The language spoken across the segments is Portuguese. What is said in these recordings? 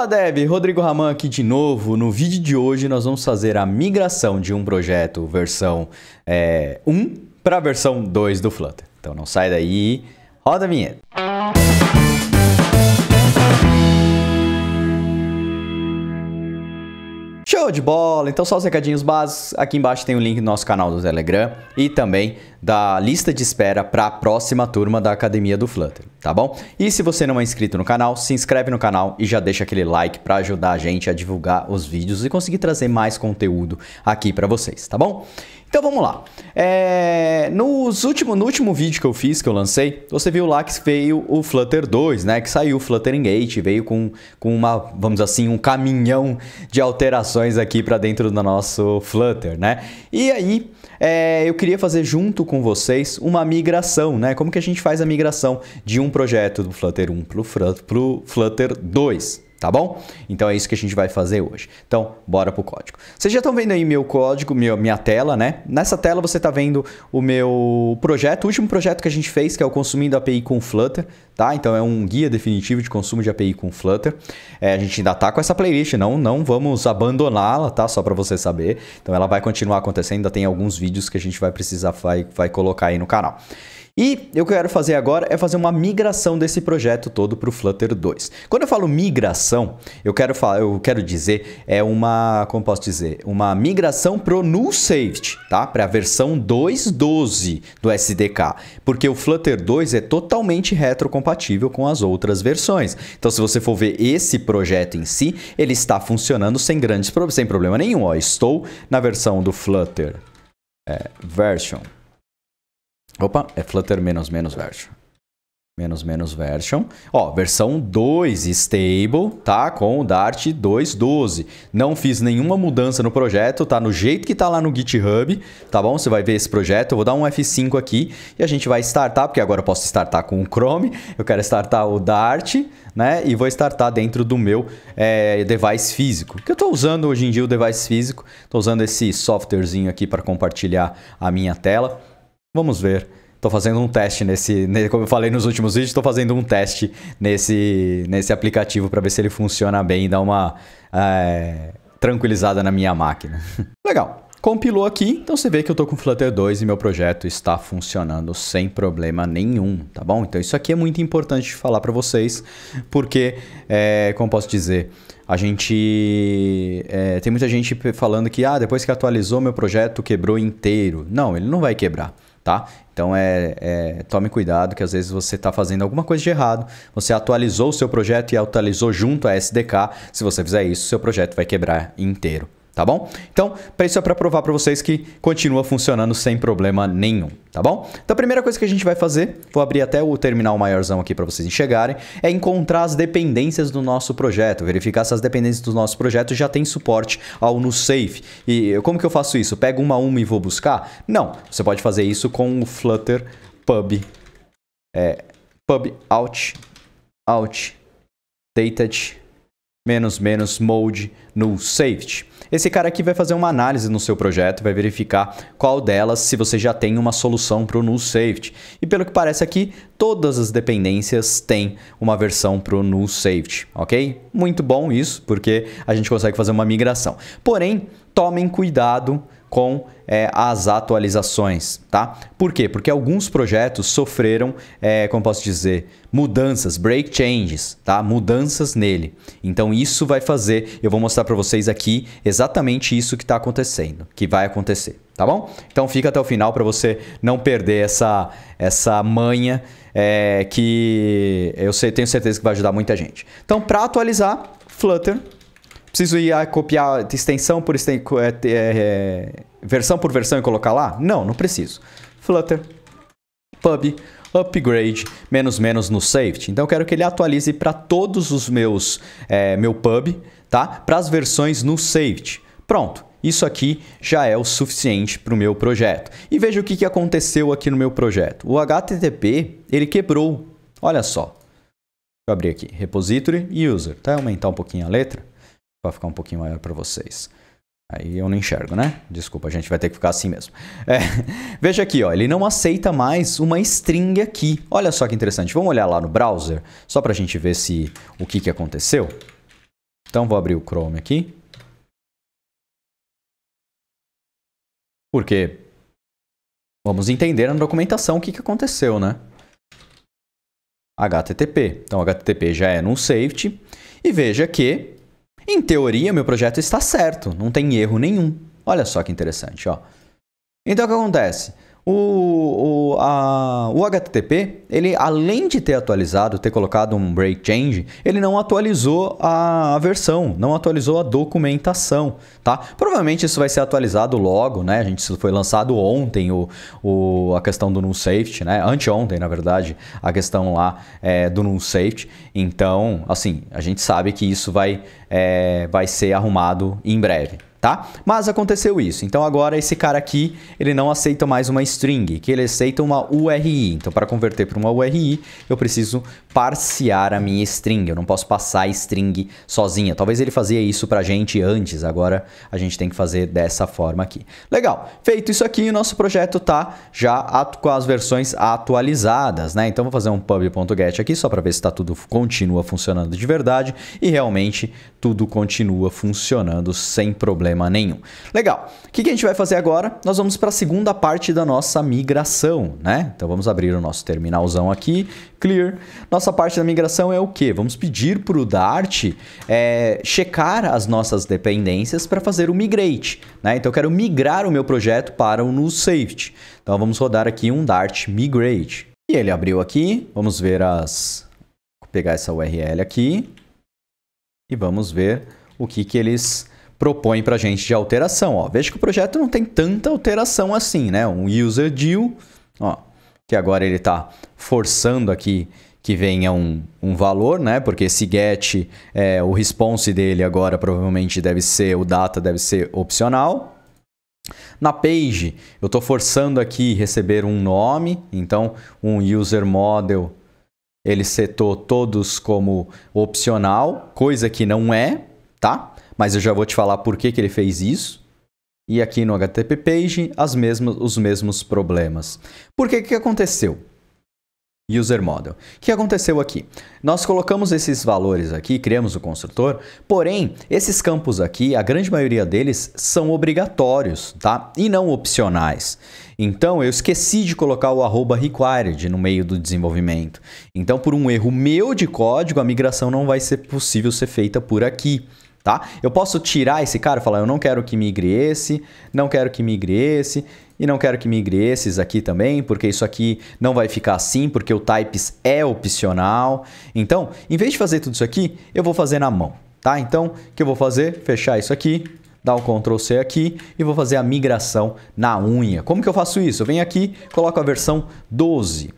Fala Dev, Rodrigo Raman aqui de novo. No vídeo de hoje nós vamos fazer a migração de um projeto versão é, 1 para a versão 2 do Flutter. Então não sai daí, roda a vinheta. show de bola. Então só os recadinhos básicos. Aqui embaixo tem o link do nosso canal do Telegram e também da lista de espera para a próxima turma da Academia do Flutter, tá bom? E se você não é inscrito no canal, se inscreve no canal e já deixa aquele like para ajudar a gente a divulgar os vídeos e conseguir trazer mais conteúdo aqui para vocês, tá bom? Então vamos lá. É, nos último, no último vídeo que eu fiz, que eu lancei, você viu lá que veio o Flutter 2, né? Que saiu o Flutter Engage, veio com, com uma, vamos assim, um caminhão de alterações aqui para dentro do nosso Flutter, né? E aí, é, eu queria fazer junto com vocês uma migração, né? Como que a gente faz a migração de um projeto do Flutter 1 para o Flutter 2, tá bom? Então é isso que a gente vai fazer hoje. Então, bora pro código. Vocês já estão vendo aí meu código, minha tela, né? Nessa tela você tá vendo o meu projeto, o último projeto que a gente fez, que é o Consumindo API com Flutter, tá? Então é um guia definitivo de consumo de API com Flutter. É, a gente ainda tá com essa playlist, não, não vamos abandoná-la, tá? Só para você saber. Então ela vai continuar acontecendo, ainda tem alguns vídeos que a gente vai precisar vai, vai colocar aí no canal. E o que eu quero fazer agora é fazer uma migração desse projeto todo para o Flutter 2. Quando eu falo migração, eu quero, falar, eu quero dizer é uma, como posso dizer, uma migração pro null safety, tá? Para a versão 2.12 do SDK, porque o Flutter 2 é totalmente retrocompatível com as outras versões. Então, se você for ver esse projeto em si, ele está funcionando sem grandes sem problema nenhum. Ó, estou na versão do Flutter é, version Opa, é Flutter menos menos version. Menos menos version. Ó, versão 2 stable, tá? Com o Dart 2.12. Não fiz nenhuma mudança no projeto, tá? No jeito que tá lá no GitHub, tá bom? Você vai ver esse projeto. Eu vou dar um F5 aqui e a gente vai startar, porque agora eu posso startar com o Chrome. Eu quero startar o Dart, né? E vou startar dentro do meu é, device físico. Que eu estou usando hoje em dia o device físico. Estou usando esse softwarezinho aqui para compartilhar a minha tela. Vamos ver. Estou fazendo um teste nesse, como eu falei nos últimos vídeos, estou fazendo um teste nesse, nesse aplicativo para ver se ele funciona bem e dá uma é, tranquilizada na minha máquina. Legal. Compilou aqui, então você vê que eu estou com Flutter 2 e meu projeto está funcionando sem problema nenhum, tá bom? Então isso aqui é muito importante falar para vocês, porque, é, como posso dizer, a gente. É, tem muita gente falando que, ah, depois que atualizou meu projeto, quebrou inteiro. Não, ele não vai quebrar tá? Então é, é, tome cuidado que às vezes você está fazendo alguma coisa de errado, você atualizou o seu projeto e atualizou junto à SDK. Se você fizer isso, seu projeto vai quebrar inteiro tá bom? Então, isso é para provar para vocês que continua funcionando sem problema nenhum, tá bom? Então, a primeira coisa que a gente vai fazer, vou abrir até o terminal maiorzão aqui para vocês enxergarem, é encontrar as dependências do nosso projeto, verificar se as dependências do nosso projeto já tem suporte ao no safe. E como que eu faço isso? Pego uma a uma e vou buscar? Não, você pode fazer isso com o Flutter pub é, pub out out dated menos menos mode no safety. Esse cara aqui vai fazer uma análise no seu projeto, vai verificar qual delas, se você já tem uma solução para o null safety. E pelo que parece aqui, todas as dependências têm uma versão para o null safety, ok? Muito bom isso, porque a gente consegue fazer uma migração. Porém, tomem cuidado com é, as atualizações, tá? Por quê? Porque alguns projetos sofreram, é, como posso dizer, mudanças, break changes, tá? Mudanças nele. Então isso vai fazer, eu vou mostrar para vocês aqui exatamente isso que está acontecendo, que vai acontecer, tá bom? Então fica até o final para você não perder essa essa manha é, que eu sei, tenho certeza que vai ajudar muita gente. Então para atualizar, Flutter preciso ir a copiar extensão por extensão, é, é, é, versão por versão e colocar lá? Não, não preciso. Flutter, pub, upgrade, menos menos no safety. Então eu quero que ele atualize para todos os meus, é, meu pub, tá? Para as versões no safety. Pronto. Isso aqui já é o suficiente para o meu projeto. E veja o que, que aconteceu aqui no meu projeto. O HTTP, ele quebrou. Olha só. Vou abrir aqui, repository e user. Tá? Aumentar um pouquinho a letra para ficar um pouquinho maior para vocês. Aí eu não enxergo, né? Desculpa, a gente vai ter que ficar assim mesmo. É, veja aqui, ó, ele não aceita mais uma string aqui. Olha só que interessante. Vamos olhar lá no browser, só para a gente ver se o que, que aconteceu. Então vou abrir o Chrome aqui. Porque vamos entender na documentação o que, que aconteceu, né? HTTP. Então HTTP já é num safety. E veja que em teoria, meu projeto está certo, não tem erro nenhum. Olha só que interessante, ó. Então o que acontece? O, o, a, o HTTP, ele além de ter atualizado, ter colocado um break change, ele não atualizou a, a versão, não atualizou a documentação, tá? Provavelmente isso vai ser atualizado logo, né? A gente foi lançado ontem o, o, a questão do null safety, né? Anteontem, na verdade, a questão lá é, do null safety. Então, assim, a gente sabe que isso vai, é, vai ser arrumado em breve tá? Mas aconteceu isso. Então agora esse cara aqui, ele não aceita mais uma string, que ele aceita uma URI. Então para converter para uma URI, eu preciso parciar a minha string. Eu não posso passar a string sozinha. Talvez ele fazia isso para a gente antes, agora a gente tem que fazer dessa forma aqui. Legal. Feito isso aqui, o nosso projeto tá já com as versões atualizadas, né? Então vou fazer um pub.get aqui só para ver se tá tudo continua funcionando de verdade e realmente tudo continua funcionando sem problema problema nenhum. Legal. O que, a gente vai fazer agora? Nós vamos para a segunda parte da nossa migração, né? Então vamos abrir o nosso terminalzão aqui, clear. Nossa parte da migração é o quê? Vamos pedir para o Dart é, checar as nossas dependências para fazer o migrate, né? Então eu quero migrar o meu projeto para o NuSafety. Então vamos rodar aqui um Dart migrate. E ele abriu aqui, vamos ver as... Vou pegar essa URL aqui e vamos ver o que, que eles propõe para a gente de alteração. Ó. Veja que o projeto não tem tanta alteração assim, né? Um user deal, ó, que agora ele está forçando aqui que venha um, um valor, né? Porque esse get, é, o response dele agora provavelmente deve ser, o data deve ser opcional. Na page, eu estou forçando aqui receber um nome, então um user model ele setou todos como opcional, coisa que não é, tá? mas eu já vou te falar por que, que ele fez isso. E aqui no HTTP Page, as mesmas, os mesmos problemas. Por que que aconteceu? User Model. O que aconteceu aqui? Nós colocamos esses valores aqui, criamos o construtor, porém, esses campos aqui, a grande maioria deles são obrigatórios, tá? E não opcionais. Então, eu esqueci de colocar o arroba required no meio do desenvolvimento. Então, por um erro meu de código, a migração não vai ser possível ser feita por aqui tá? Eu posso tirar esse cara e falar, eu não quero que migre esse, não quero que migre esse, e não quero que migre esses aqui também, porque isso aqui não vai ficar assim, porque o types é opcional. Então, em vez de fazer tudo isso aqui, eu vou fazer na mão, tá? Então, o que eu vou fazer? Fechar isso aqui, dar um Ctrl C aqui e vou fazer a migração na unha. Como que eu faço isso? Eu venho aqui, coloco a versão 12,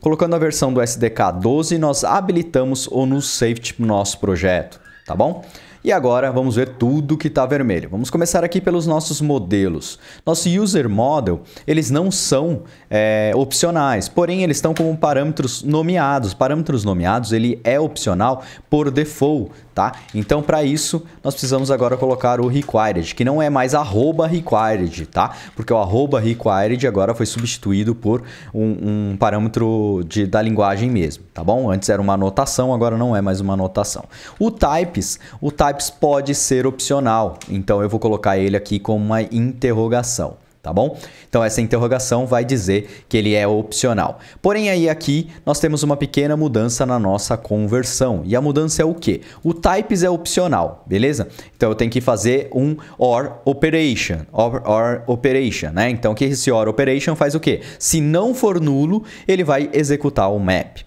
Colocando a versão do SDK 12, nós habilitamos o NuSafety para o nosso projeto, tá bom? E agora vamos ver tudo que está vermelho. Vamos começar aqui pelos nossos modelos. Nosso user model, eles não são é, opcionais, porém eles estão como parâmetros nomeados. Parâmetros nomeados, ele é opcional por default, tá? Então, para isso, nós precisamos agora colocar o required, que não é mais arroba required, tá? Porque o arroba required agora foi substituído por um, um parâmetro de, da linguagem mesmo, tá bom? Antes era uma anotação, agora não é mais uma anotação. O types, o types pode ser opcional, então eu vou colocar ele aqui como uma interrogação tá bom? Então essa interrogação vai dizer que ele é opcional. Porém aí aqui nós temos uma pequena mudança na nossa conversão. E a mudança é o quê? O types é opcional, beleza? Então eu tenho que fazer um OR operation, OR, or operation, né? Então que esse OR operation faz o quê? Se não for nulo, ele vai executar o map.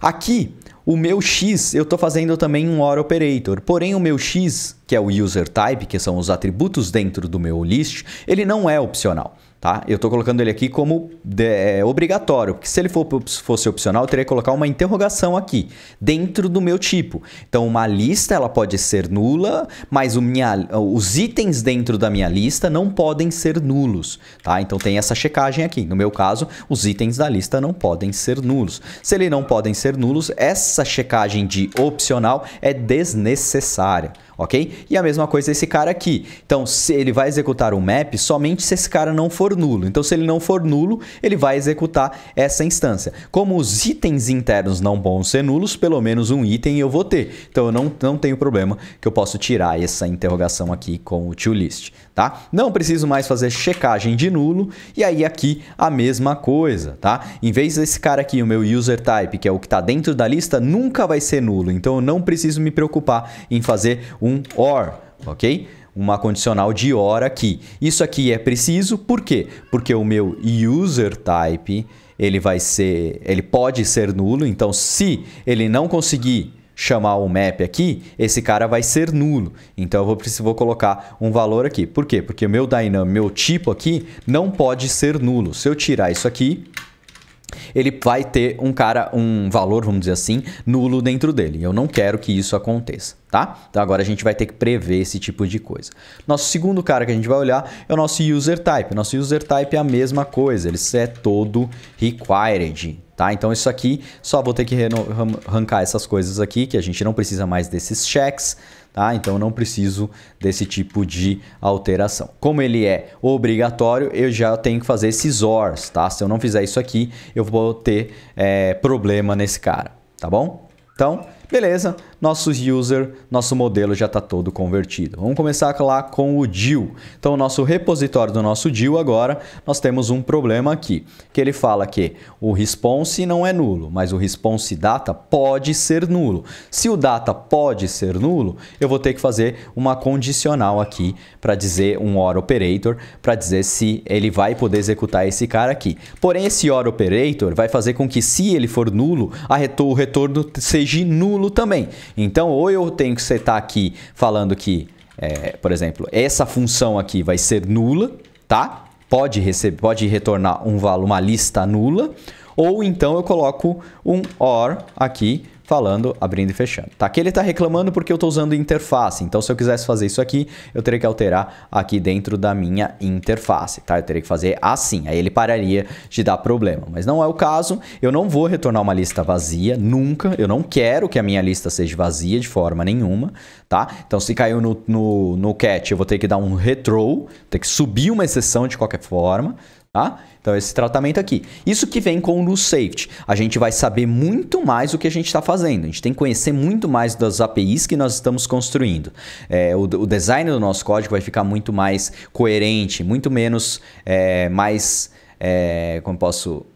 Aqui o meu X, eu estou fazendo também um OR operator, porém o meu X, que é o user type, que são os atributos dentro do meu list, ele não é opcional tá? Eu estou colocando ele aqui como de, é, obrigatório, porque se ele for, fosse opcional, eu teria que colocar uma interrogação aqui, dentro do meu tipo. Então, uma lista ela pode ser nula, mas minha, os itens dentro da minha lista não podem ser nulos, tá? Então, tem essa checagem aqui. No meu caso, os itens da lista não podem ser nulos. Se eles não podem ser nulos, essa checagem de opcional é desnecessária ok? E a mesma coisa esse cara aqui. Então, se ele vai executar um map somente se esse cara não for nulo. Então, se ele não for nulo, ele vai executar essa instância. Como os itens internos não vão ser nulos, pelo menos um item eu vou ter. Então, eu não, não tenho problema que eu posso tirar essa interrogação aqui com o toList tá? Não preciso mais fazer checagem de nulo e aí aqui a mesma coisa, tá? Em vez desse cara aqui, o meu user type, que é o que está dentro da lista, nunca vai ser nulo, então eu não preciso me preocupar em fazer um OR, ok? uma condicional de OR aqui. Isso aqui é preciso, por quê? Porque o meu user type, ele vai ser, ele pode ser nulo, então se ele não conseguir chamar o map aqui, esse cara vai ser nulo. Então eu vou, vou colocar um valor aqui. Por quê? Porque o meu dynamo, meu tipo aqui, não pode ser nulo. Se eu tirar isso aqui, ele vai ter um cara, um valor, vamos dizer assim, nulo dentro dele. Eu não quero que isso aconteça tá? Então agora a gente vai ter que prever esse tipo de coisa. Nosso segundo cara que a gente vai olhar é o nosso user type. Nosso user type é a mesma coisa, ele é todo required, tá? Então isso aqui, só vou ter que arrancar essas coisas aqui, que a gente não precisa mais desses checks, tá? Então não preciso desse tipo de alteração. Como ele é obrigatório, eu já tenho que fazer esses ORs, tá? Se eu não fizer isso aqui, eu vou ter é, problema nesse cara, tá bom? Então, Beleza, nosso user, nosso modelo já está todo convertido. Vamos começar lá com o deal. Então, o nosso repositório do nosso deal agora, nós temos um problema aqui, que ele fala que o response não é nulo, mas o response data pode ser nulo. Se o data pode ser nulo, eu vou ter que fazer uma condicional aqui para dizer um OR operator, para dizer se ele vai poder executar esse cara aqui. Porém, esse OR operator vai fazer com que se ele for nulo, a retor o retorno seja nulo nulo também. Então, ou eu tenho que setar aqui falando que, é, por exemplo, essa função aqui vai ser nula, tá? Pode, receber, pode retornar um valor, uma lista nula. Ou então eu coloco um OR aqui falando, abrindo e fechando. Tá? Aqui ele está reclamando porque eu estou usando interface. Então, se eu quisesse fazer isso aqui, eu teria que alterar aqui dentro da minha interface. Tá? Eu teria que fazer assim. Aí ele pararia de dar problema. Mas não é o caso. Eu não vou retornar uma lista vazia nunca. Eu não quero que a minha lista seja vazia de forma nenhuma. Tá? Então, se caiu no, no, no catch, eu vou ter que dar um retrow, ter que subir uma exceção de qualquer forma. Tá? Então, esse tratamento aqui. Isso que vem com o Loose Safety. A gente vai saber muito mais o que a gente está fazendo. A gente tem que conhecer muito mais das APIs que nós estamos construindo. É, o, o, design do nosso código vai ficar muito mais coerente, muito menos, é, mais, é, como posso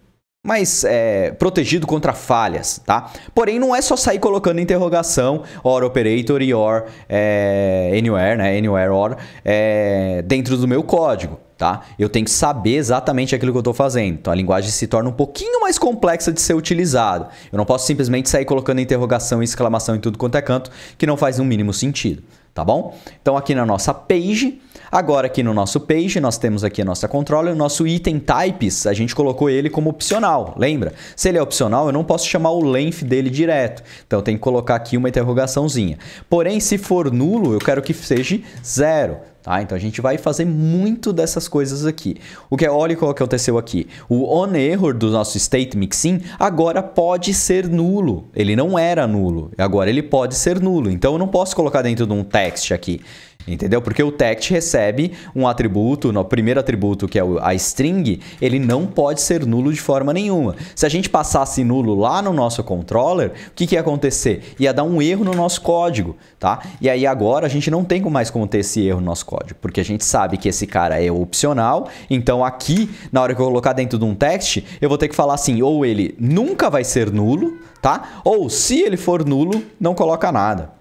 mais é, protegido contra falhas, tá? Porém, não é só sair colocando interrogação or operator e or é, anywhere, né? Anywhere or é, dentro do meu código, tá? Eu tenho que saber exatamente aquilo que eu estou fazendo. Então, a linguagem se torna um pouquinho mais complexa de ser utilizada. Eu não posso simplesmente sair colocando interrogação e exclamação em tudo quanto é canto, que não faz um mínimo sentido tá bom? Então aqui na nossa page, agora aqui no nosso page, nós temos aqui a nossa controller, o nosso item types, a gente colocou ele como opcional, lembra? Se ele é opcional, eu não posso chamar o length dele direto, então eu tenho que colocar aqui uma interrogaçãozinha. Porém, se for nulo, eu quero que seja zero. Tá? Então a gente vai fazer muito dessas coisas aqui. O que é, olha o que aconteceu aqui. O on error do nosso state mixin agora pode ser nulo. Ele não era nulo. Agora ele pode ser nulo. Então eu não posso colocar dentro de um text aqui. Entendeu? Porque o text recebe um atributo, no primeiro atributo, que é a string, ele não pode ser nulo de forma nenhuma. Se a gente passasse nulo lá no nosso controller, o que, que ia acontecer? Ia dar um erro no nosso código, tá? E aí agora a gente não tem mais como ter esse erro no nosso código, porque a gente sabe que esse cara é opcional, então aqui, na hora que eu colocar dentro de um text, eu vou ter que falar assim, ou ele nunca vai ser nulo, tá? Ou se ele for nulo, não coloca nada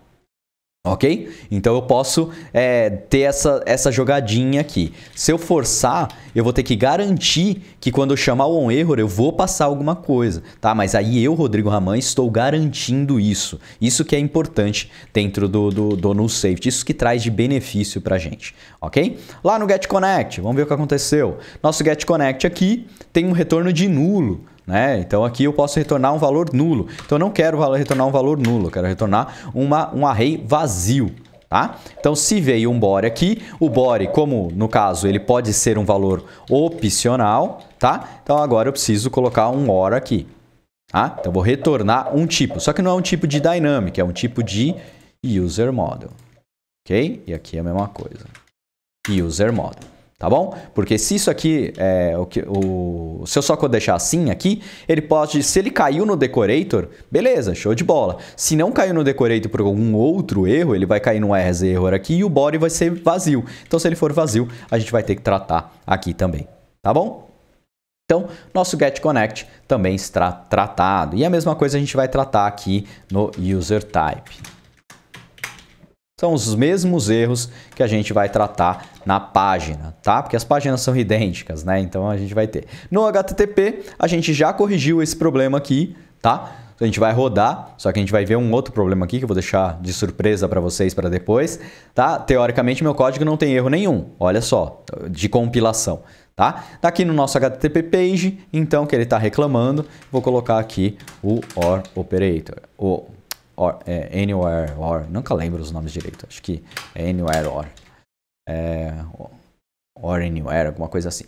ok? Então eu posso é, ter essa, essa jogadinha aqui. Se eu forçar, eu vou ter que garantir que quando eu chamar o onError, eu vou passar alguma coisa, tá? Mas aí eu, Rodrigo Raman, estou garantindo isso. Isso que é importante dentro do, do, do null safety, isso que traz de benefício pra gente, ok? Lá no get connect, vamos ver o que aconteceu. Nosso get connect aqui tem um retorno de nulo, né? Então aqui eu posso retornar um valor nulo. Então eu não quero retornar um valor nulo, eu quero retornar uma, um array vazio. Tá? Então, se veio um bore aqui, o bore, como no caso ele pode ser um valor opcional, tá? Então agora eu preciso colocar um or aqui. Tá? Então vou retornar um tipo, só que não é um tipo de dynamic, é um tipo de user model. Ok? E aqui é a mesma coisa. User model tá bom? Porque se isso aqui, é, o que, o, se eu só deixar assim aqui, ele pode, se ele caiu no decorator, beleza, show de bola. Se não caiu no decorator por algum outro erro, ele vai cair no RZ error aqui e o body vai ser vazio. Então se ele for vazio, a gente vai ter que tratar aqui também, tá bom? Então, nosso get connect também está tratado. E a mesma coisa a gente vai tratar aqui no user type. São os mesmos erros que a gente vai tratar na página, tá? Porque as páginas são idênticas, né? Então a gente vai ter. No HTTP, a gente já corrigiu esse problema aqui, tá? A gente vai rodar, só que a gente vai ver um outro problema aqui que eu vou deixar de surpresa para vocês para depois, tá? Teoricamente, meu código não tem erro nenhum, olha só, de compilação, tá? Tá aqui no nosso HTTP page, então, que ele está reclamando, vou colocar aqui o OR operator, o or, é, Anywhere Or, nunca lembro os nomes direito, acho que é Anywhere Or. É, or Anywhere, alguma coisa assim.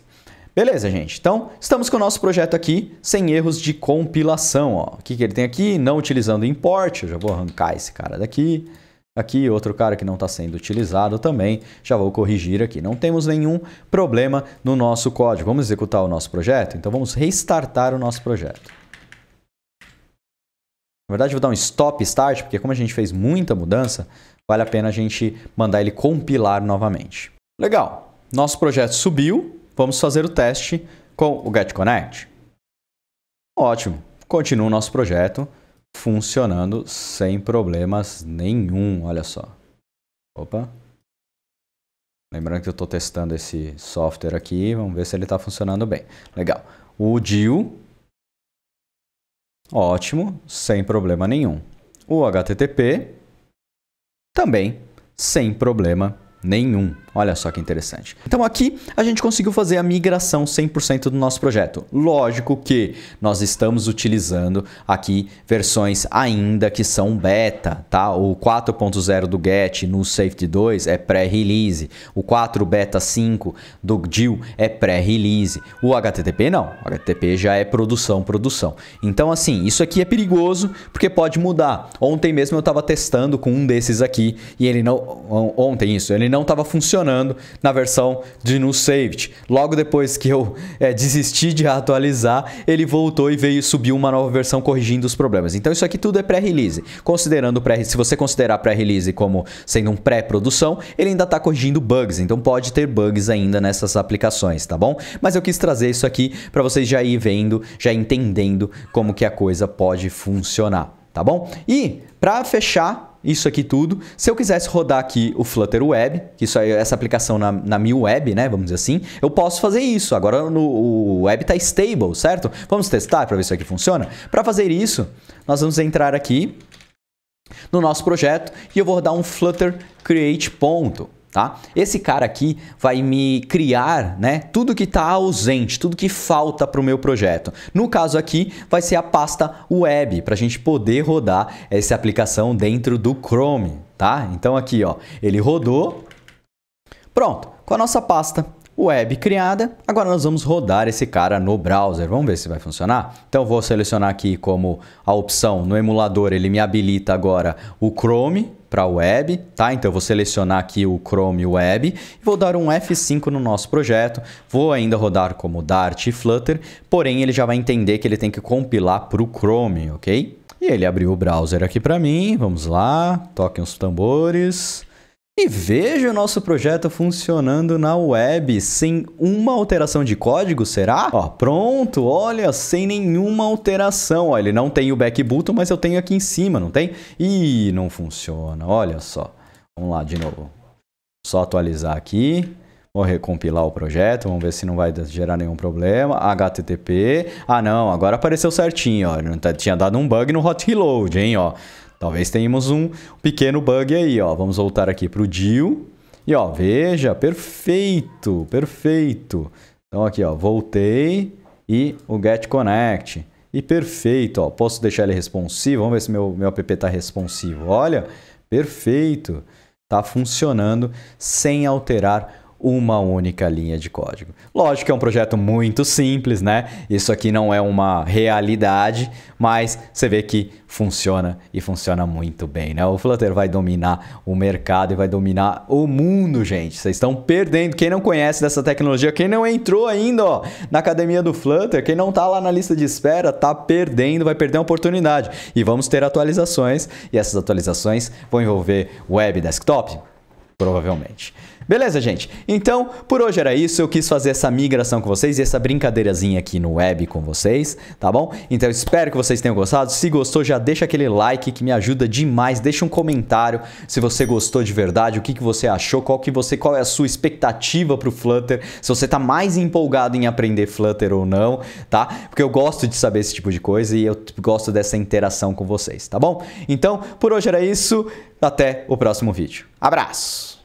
Beleza, gente. Então, estamos com o nosso projeto aqui sem erros de compilação. Ó. O que, que ele tem aqui? Não utilizando import. Eu já vou arrancar esse cara daqui. Aqui, outro cara que não está sendo utilizado também. Já vou corrigir aqui. Não temos nenhum problema no nosso código. Vamos executar o nosso projeto? Então, vamos restartar o nosso projeto. Na verdade, vou dar um stop start, porque como a gente fez muita mudança, vale a pena a gente mandar ele compilar novamente. Legal, nosso projeto subiu, vamos fazer o teste com o GetConnect. Ótimo, continua o nosso projeto funcionando sem problemas nenhum, olha só. Opa. Lembrando que eu estou testando esse software aqui, vamos ver se ele está funcionando bem. Legal. O Deal. Ótimo, sem problema nenhum. O HTTP também sem problema Nenhum. Olha só que interessante. Então aqui a gente conseguiu fazer a migração 100% do nosso projeto. Lógico que nós estamos utilizando aqui versões ainda que são beta, tá? O 4.0 do Get no Safety 2 é pré-release. O 4 beta 5 do Jill é pré-release. O HTTP não. O HTTP já é produção, produção. Então assim, isso aqui é perigoso porque pode mudar. Ontem mesmo eu estava testando com um desses aqui e ele não ontem isso, ele não estava funcionando na versão de No saved Logo depois que eu é, desisti de atualizar, ele voltou e veio subir uma nova versão corrigindo os problemas. Então isso aqui tudo é pré-release. Considerando pré se você considerar pré-release como sendo um pré-produção, ele ainda está corrigindo bugs, então pode ter bugs ainda nessas aplicações, tá bom? Mas eu quis trazer isso aqui para vocês já ir vendo, já entendendo como que a coisa pode funcionar, tá bom? E para fechar, isso aqui tudo. Se eu quisesse rodar aqui o Flutter Web, que isso é essa aplicação na, na Mi Web, né, vamos dizer assim, eu posso fazer isso. Agora no, o Web está stable, certo? Vamos testar para ver se aqui funciona? Para fazer isso, nós vamos entrar aqui no nosso projeto e eu vou rodar um Flutter Create ponto tá? Esse cara aqui vai me criar, né, tudo que está ausente, tudo que falta para o meu projeto. No caso aqui, vai ser a pasta web para a gente poder rodar essa aplicação dentro do Chrome, tá? Então aqui, ó, ele rodou, pronto, com a nossa pasta web criada. Agora nós vamos rodar esse cara no browser. Vamos ver se vai funcionar? Então vou selecionar aqui como a opção no emulador, ele me habilita agora o Chrome para web, tá? Então eu vou selecionar aqui o Chrome Web e vou dar um F5 no nosso projeto. Vou ainda rodar como Dart e Flutter, porém ele já vai entender que ele tem que compilar para o Chrome, ok? E ele abriu o browser aqui para mim. Vamos lá, toquem os tambores. E veja o nosso projeto funcionando na web, sem uma alteração de código, será? Ó, pronto, olha, sem nenhuma alteração. Ó, ele não tem o back button, mas eu tenho aqui em cima, não tem? Ih, não funciona, olha só. Vamos lá de novo. Só atualizar aqui. Vou recompilar o projeto, vamos ver se não vai gerar nenhum problema. HTTP. Ah, não, agora apareceu certinho, ó. Tá, tinha dado um bug no hot reload, hein, ó. Talvez tenhamos um pequeno bug aí, ó. Vamos voltar aqui para o deal. E ó, veja, perfeito, perfeito. Então aqui, ó, voltei e o get connect. E perfeito, ó. Posso deixar ele responsivo? Vamos ver se meu, meu app está responsivo. Olha, perfeito. Está funcionando sem alterar uma única linha de código. Lógico que é um projeto muito simples, né? Isso aqui não é uma realidade, mas você vê que funciona e funciona muito bem, né? O Flutter vai dominar o mercado e vai dominar o mundo, gente. Vocês estão perdendo. Quem não conhece dessa tecnologia, quem não entrou ainda, ó, na academia do Flutter, quem não tá lá na lista de espera, tá perdendo, vai perder a oportunidade. E vamos ter atualizações, e essas atualizações vão envolver web desktop, provavelmente. Beleza, gente? Então, por hoje era isso. Eu quis fazer essa migração com vocês e essa brincadeirazinha aqui no web com vocês, tá bom? Então, espero que vocês tenham gostado. Se gostou, já deixa aquele like que me ajuda demais. Deixa um comentário se você gostou de verdade, o que, que você achou, qual que você, qual é a sua expectativa para o Flutter, se você está mais empolgado em aprender Flutter ou não, tá? Porque eu gosto de saber esse tipo de coisa e eu gosto dessa interação com vocês, tá bom? Então, por hoje era isso. Até o próximo vídeo. Abraço!